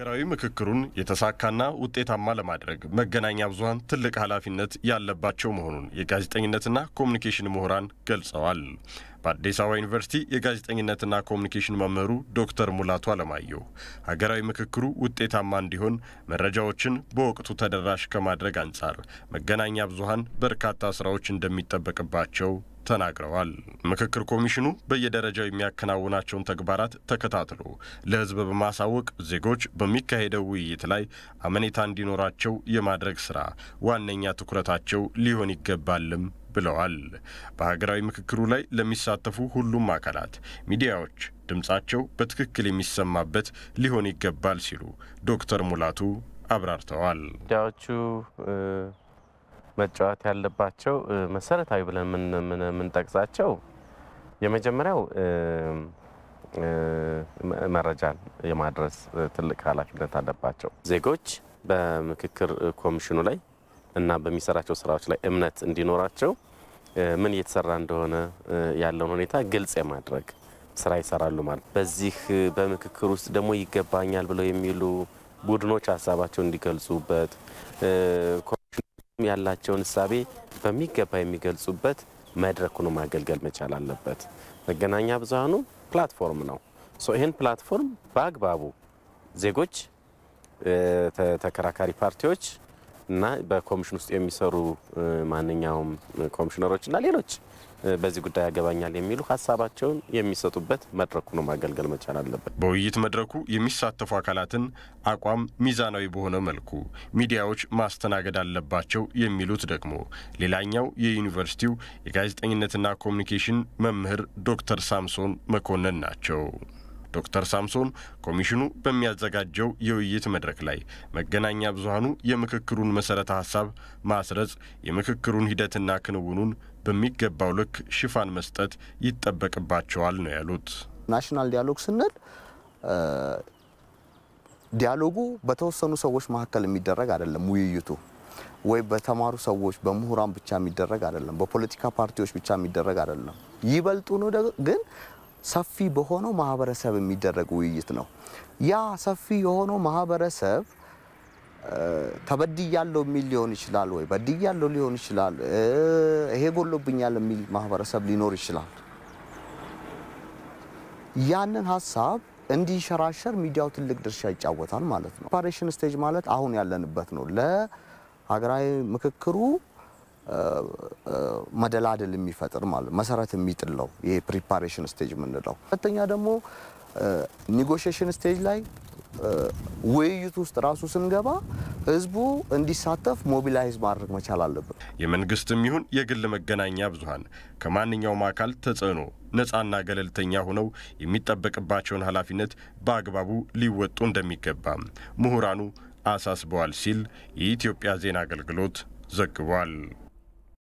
ሀገራዊ ምክክሩን የተሳካና ውጤታማ ለማድረግ መገናኛ ብዙሀን ትልቅ ኃላፊነት ያለባቸው መሆኑን የጋዜጠኝነትና ኮሚኒኬሽን ምሁራን ገልጸዋል። በአዲስ አበባ ዩኒቨርሲቲ የጋዜጠኝነትና ኮሚኒኬሽን መምህሩ ዶክተር ሙላቱ አለማየሁ ሀገራዊ ምክክሩ ውጤታማ እንዲሆን መረጃዎችን በወቅቱ ተደራሽ ከማድረግ አንጻር መገናኛ ብዙሀን በርካታ ስራዎች እንደሚጠበቅባቸው ተናግረዋል። ምክክር ኮሚሽኑ በየደረጃው የሚያከናውናቸውን ተግባራት ተከታትሎ ለሕዝብ በማሳወቅ ዜጎች በሚካሄደው ውይይት ላይ አመኔታ እንዲኖራቸው የማድረግ ስራ ዋነኛ ትኩረታቸው ሊሆን ይገባልም ብለዋል። በሀገራዊ ምክክሩ ላይ ለሚሳተፉ ሁሉም አካላት ሚዲያዎች ድምፃቸው በትክክል የሚሰማበት ሊሆን ይገባል ሲሉ ዶክተር ሙላቱ አብራርተዋል። ሚዲያዎቹ መጫወት ያለባቸው መሰረታዊ ብለን የምንጠቅሳቸው የመጀመሪያው መረጃን የማድረስ ትልቅ ኃላፊነት አለባቸው። ዜጎች በምክክር ኮሚሽኑ ላይ እና በሚሰራቸው ስራዎች ላይ እምነት እንዲኖራቸው ምን እየተሰራ እንደሆነ ያለውን ሁኔታ ግልጽ የማድረግ ስራ ይሰራሉ ማለት። በዚህ በምክክር ውስጥ ደግሞ ይገባኛል ብለው የሚሉ ቡድኖች ሀሳባቸውን እንዲገልጹበት ያላቸውን እሳቤ በሚገባ የሚገልጹበት መድረክ ሆኖ ማገልገል መቻል አለበት። መገናኛ ብዙሃኑ ፕላትፎርም ነው። ይህን ፕላትፎርም በአግባቡ ዜጎች፣ ተከራካሪ ፓርቲዎች እና በኮሚሽን ውስጥ የሚሰሩ ማንኛውም ኮሚሽነሮች እና ሌሎች በዚህ ጉዳይ ያገባኛል የሚሉ ሀሳባቸውን የሚሰጡበት መድረኩ ነው ማገልገል መቻል አለበት። በውይይት መድረኩ የሚሳተፉ አካላትን አቋም ሚዛናዊ በሆነ መልኩ ሚዲያዎች ማስተናገድ አለባቸው የሚሉት ደግሞ ሌላኛው የዩኒቨርሲቲው የጋዜጠኝነትና ኮሚኒኬሽን መምህር ዶክተር ሳምሶን መኮንን ናቸው። ዶክተር ሳምሶን ኮሚሽኑ በሚያዘጋጀው የውይይት መድረክ ላይ መገናኛ ብዙሃኑ የምክክሩን መሰረተ ሀሳብ ማስረጽ፣ የምክክሩን ሂደትና ክንውኑን በሚገባው ልክ ሽፋን መስጠት ይጠበቅባቸዋል ነው ያሉት። ናሽናል ዲያሎግ ስንል ዲያሎጉ በተወሰኑ ሰዎች መካከል የሚደረግ አይደለም። ውይይቱ ወይ በተማሩ ሰዎች በምሁራን ብቻ የሚደረግ አይደለም፣ በፖለቲካ ፓርቲዎች ብቻ የሚደረግ አይደለም። ይበልጡኑ ግን ሰፊ በሆነው ማህበረሰብ የሚደረግ ውይይት ነው። ያ ሰፊ የሆነው ማህበረሰብ ተበድያለሁ የሚል ሊሆን ይችላል፣ ወይ በድያለሁ ሊሆን ይችላል፣ ይሄ ጎሎብኛል የሚል ማህበረሰብ ሊኖር ይችላል። ያንን ሀሳብ እንዲሸራሸር ሚዲያው ትልቅ ድርሻ ይጫወታል ማለት ነው። ፓሬሽን ስቴጅ ማለት አሁን ያለንበት ነው። ለሀገራዊ ምክክሩ መደላደል የሚፈጥር ማለት መሰረት የሚጥል ነው። ይሄ ፕሪፓሬሽን ስቴጅ የምንለው። ሁለተኛ ደግሞ ኒጎሽሽን ስቴጅ ላይ ውይይት ውስጥ ራሱ ስንገባ ህዝቡ እንዲሳተፍ ሞቢላይዝ ማድረግ መቻል አለብን። የመንግስትም ይሁን የግል መገናኛ ብዙሀን ከማንኛውም አካል ተጽዕኖ ነፃና ገለልተኛ ሆነው የሚጠበቅባቸውን ኃላፊነት በአግባቡ ሊወጡ እንደሚገባም ምሁራኑ አሳስበዋል ሲል የኢትዮጵያ ዜና አገልግሎት ዘግቧል።